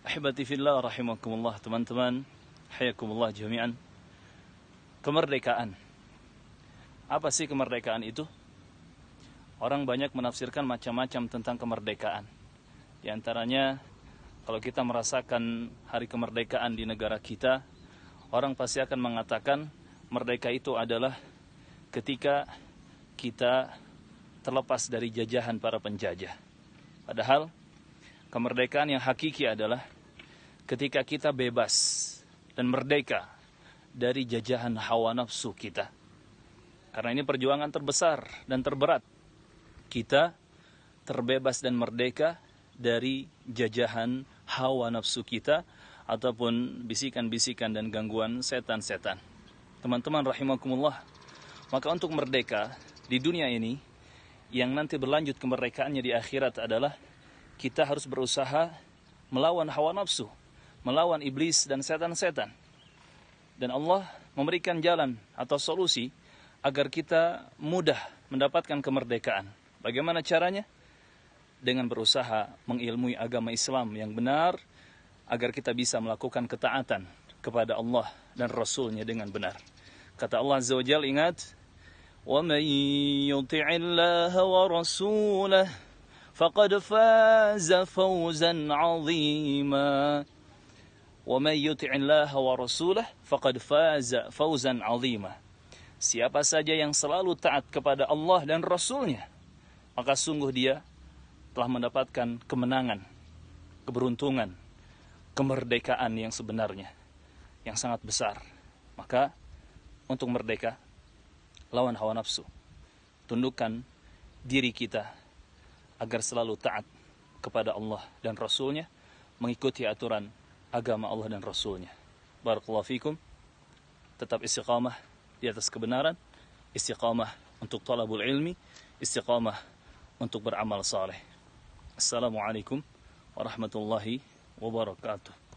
Ahibati fillah rahimakumullah teman-teman Hayakumullah jami'an Kemerdekaan Apa sih kemerdekaan itu? Orang banyak menafsirkan macam-macam tentang kemerdekaan Di antaranya Kalau kita merasakan hari kemerdekaan di negara kita Orang pasti akan mengatakan Merdeka itu adalah ketika kita terlepas dari jajahan para penjajah Padahal Kemerdekaan yang hakiki adalah ketika kita bebas dan merdeka dari jajahan hawa nafsu kita. Karena ini perjuangan terbesar dan terberat. Kita terbebas dan merdeka dari jajahan hawa nafsu kita ataupun bisikan-bisikan dan gangguan setan-setan. Teman-teman rahimakumullah, maka untuk merdeka di dunia ini yang nanti berlanjut kemerdekaannya di akhirat adalah kita harus berusaha melawan hawa nafsu, melawan iblis dan setan-setan. Dan Allah memberikan jalan atau solusi agar kita mudah mendapatkan kemerdekaan. Bagaimana caranya? Dengan berusaha mengilmui agama Islam yang benar agar kita bisa melakukan ketaatan kepada Allah dan Rasulnya dengan benar. Kata Allah Azza wa Jal, ingat, وَمَنْ يُطِعِ اللَّهَ وَرَسُولَهُ فقد فاز فوزا عظيما ومن يطع الله ورسوله فقد فاز فوزا عظيما Siapa saja yang selalu taat kepada Allah dan Rasulnya, maka sungguh dia telah mendapatkan kemenangan, keberuntungan, kemerdekaan yang sebenarnya, yang sangat besar. Maka untuk merdeka, lawan hawa nafsu, tundukkan diri kita agar selalu taat kepada Allah dan Rasulnya, mengikuti aturan agama Allah dan Rasulnya. Barakallahu fikum. Tetap istiqamah di atas kebenaran, istiqamah untuk talabul ilmi, istiqamah untuk beramal saleh. Assalamualaikum warahmatullahi wabarakatuh.